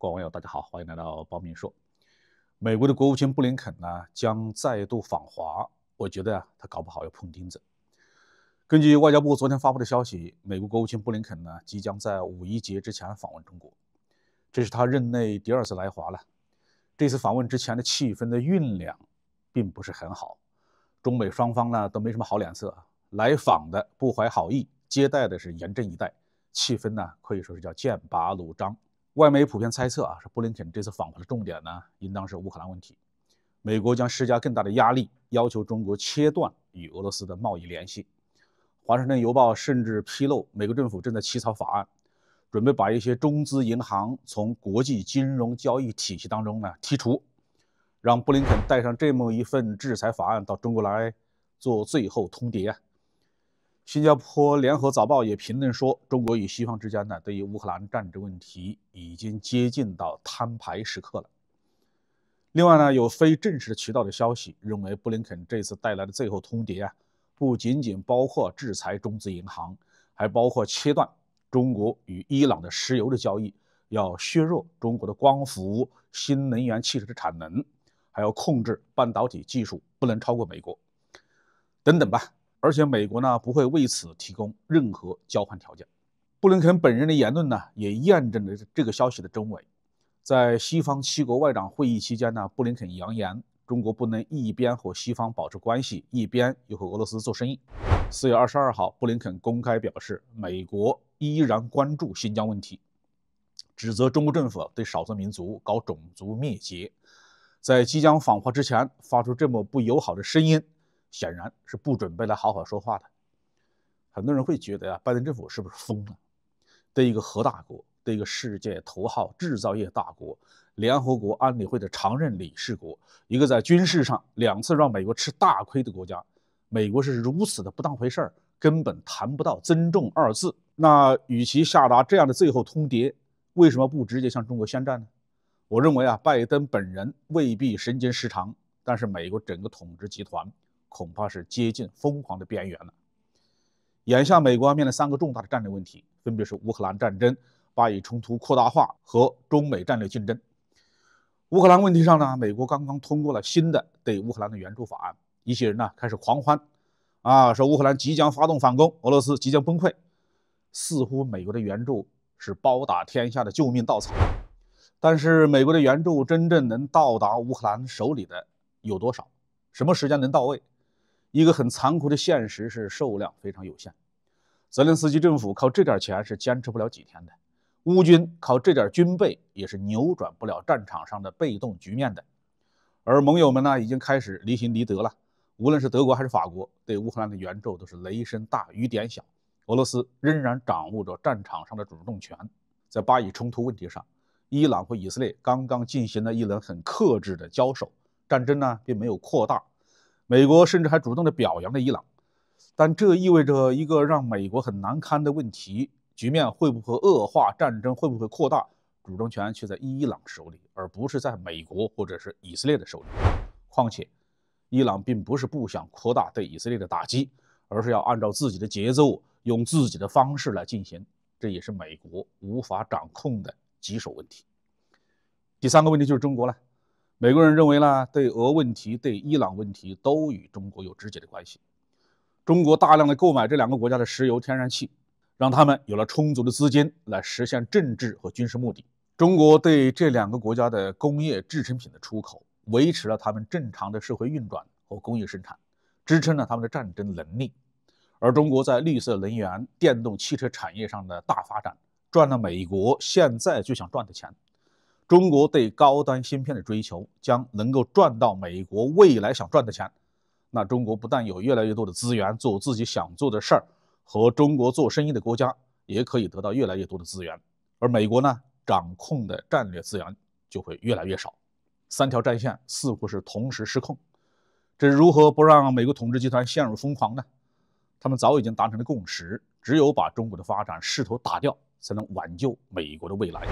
各位网友，大家好，欢迎来到包民说。美国的国务卿布林肯呢，将再度访华，我觉得他搞不好要碰钉子。根据外交部昨天发布的消息，美国国务卿布林肯呢，即将在五一节之前访问中国，这是他任内第二次来华了。这次访问之前的气氛的酝酿，并不是很好，中美双方呢都没什么好脸色，来访的不怀好意，接待的是严阵以待，气氛呢可以说是叫剑拔弩张。外媒普遍猜测啊，是布林肯这次访华的重点呢，应当是乌克兰问题。美国将施加更大的压力，要求中国切断与俄罗斯的贸易联系。华盛顿邮报甚至披露，美国政府正在起草法案，准备把一些中资银行从国际金融交易体系当中呢剔除，让布林肯带上这么一份制裁法案到中国来做最后通牒。新加坡联合早报也评论说，中国与西方之间呢，对于乌克兰战争问题已经接近到摊牌时刻了。另外呢，有非正式渠道的消息认为，布林肯这次带来的最后通牒啊，不仅仅包括制裁中资银行，还包括切断中国与伊朗的石油的交易，要削弱中国的光伏、新能源汽车的产能，还要控制半导体技术不能超过美国，等等吧。而且美国呢不会为此提供任何交换条件。布林肯本人的言论呢也验证了这个消息的真伪。在西方七国外长会议期间呢，布林肯扬言中国不能一边和西方保持关系，一边又和俄罗斯做生意。四月二十二号，布林肯公开表示，美国依然关注新疆问题，指责中国政府对少数民族搞种族灭绝。在即将访华之前，发出这么不友好的声音。显然是不准备来好好说话的。很多人会觉得啊，拜登政府是不是疯了？对一个核大国，对一个世界头号制造业大国，联合国安理会的常任理事国，一个在军事上两次让美国吃大亏的国家，美国是如此的不当回事儿，根本谈不到尊重二字。那与其下达这样的最后通牒，为什么不直接向中国宣战呢？我认为啊，拜登本人未必神经失常，但是美国整个统治集团。恐怕是接近疯狂的边缘了。眼下，美国面临三个重大的战略问题，分别是乌克兰战争、巴以冲突扩大化和中美战略竞争。乌克兰问题上呢，美国刚刚通过了新的对乌克兰的援助法案，一些人呢开始狂欢，啊，说乌克兰即将发动反攻，俄罗斯即将崩溃，似乎美国的援助是包打天下的救命稻草。但是，美国的援助真正能到达乌克兰手里的有多少？什么时间能到位？一个很残酷的现实是，数量非常有限。泽连斯基政府靠这点钱是坚持不了几天的，乌军靠这点军备也是扭转不了战场上的被动局面的。而盟友们呢，已经开始离心离德了。无论是德国还是法国，对乌克兰的援助都是雷声大雨点小。俄罗斯仍然掌握着战场上的主动权。在巴以冲突问题上，伊朗和以色列刚刚进行了一轮很克制的交手，战争呢，并没有扩大。美国甚至还主动地表扬了伊朗，但这意味着一个让美国很难堪的问题：局面会不会恶化，战争会不会扩大？主动权却在伊朗手里，而不是在美国或者是以色列的手里。况且，伊朗并不是不想扩大对以色列的打击，而是要按照自己的节奏，用自己的方式来进行。这也是美国无法掌控的棘手问题。第三个问题就是中国了。美国人认为呢，对俄问题、对伊朗问题都与中国有直接的关系。中国大量的购买这两个国家的石油、天然气，让他们有了充足的资金来实现政治和军事目的。中国对这两个国家的工业制成品的出口，维持了他们正常的社会运转和工业生产，支撑了他们的战争能力。而中国在绿色能源、电动汽车产业上的大发展，赚了美国现在就想赚的钱。中国对高端芯片的追求，将能够赚到美国未来想赚的钱。那中国不但有越来越多的资源做自己想做的事儿，和中国做生意的国家也可以得到越来越多的资源，而美国呢，掌控的战略资源就会越来越少。三条战线似乎是同时失控，这如何不让美国统治集团陷入疯狂呢？他们早已经达成了共识，只有把中国的发展势头打掉，才能挽救美国的未来。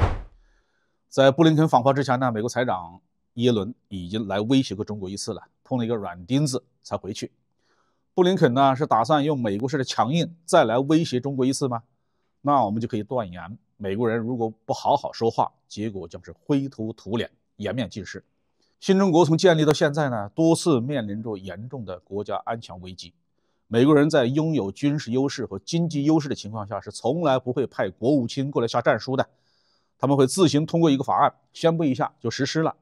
在布林肯访华之前呢，美国财长耶伦已经来威胁过中国一次了，碰了一个软钉子才回去。布林肯呢是打算用美国式的强硬再来威胁中国一次吗？那我们就可以断言，美国人如果不好好说话，结果将是灰头土脸、颜面尽失。新中国从建立到现在呢，多次面临着严重的国家安全危机。美国人在拥有军事优势和经济优势的情况下，是从来不会派国务卿过来下战书的。他们会自行通过一个法案，宣布一下就实施了。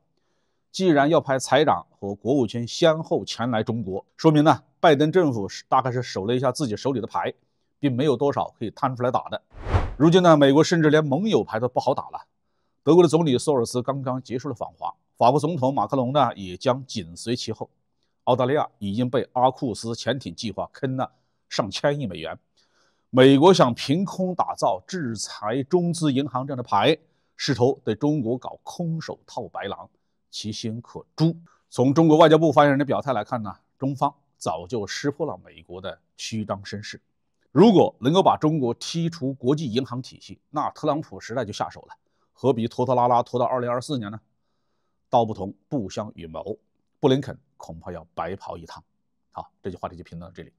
既然要派财长和国务卿先后前来中国，说明呢，拜登政府是大概是守了一下自己手里的牌，并没有多少可以摊出来打的。如今呢，美国甚至连盟友牌都不好打了。德国的总理索尔茨刚刚结束了访华，法国总统马克龙呢也将紧随其后。澳大利亚已经被阿库斯潜艇计划坑了上千亿美元。美国想凭空打造制裁中资银行这样的牌，试图对中国搞空手套白狼，其心可诛。从中国外交部发言人的表态来看呢，中方早就识破了美国的虚张声势。如果能够把中国踢出国际银行体系，那特朗普时代就下手了，何必拖拖拉拉拖到二零二四年呢？道不同不相与谋，布林肯恐怕要白跑一趟。好，这句话题就评论到这里。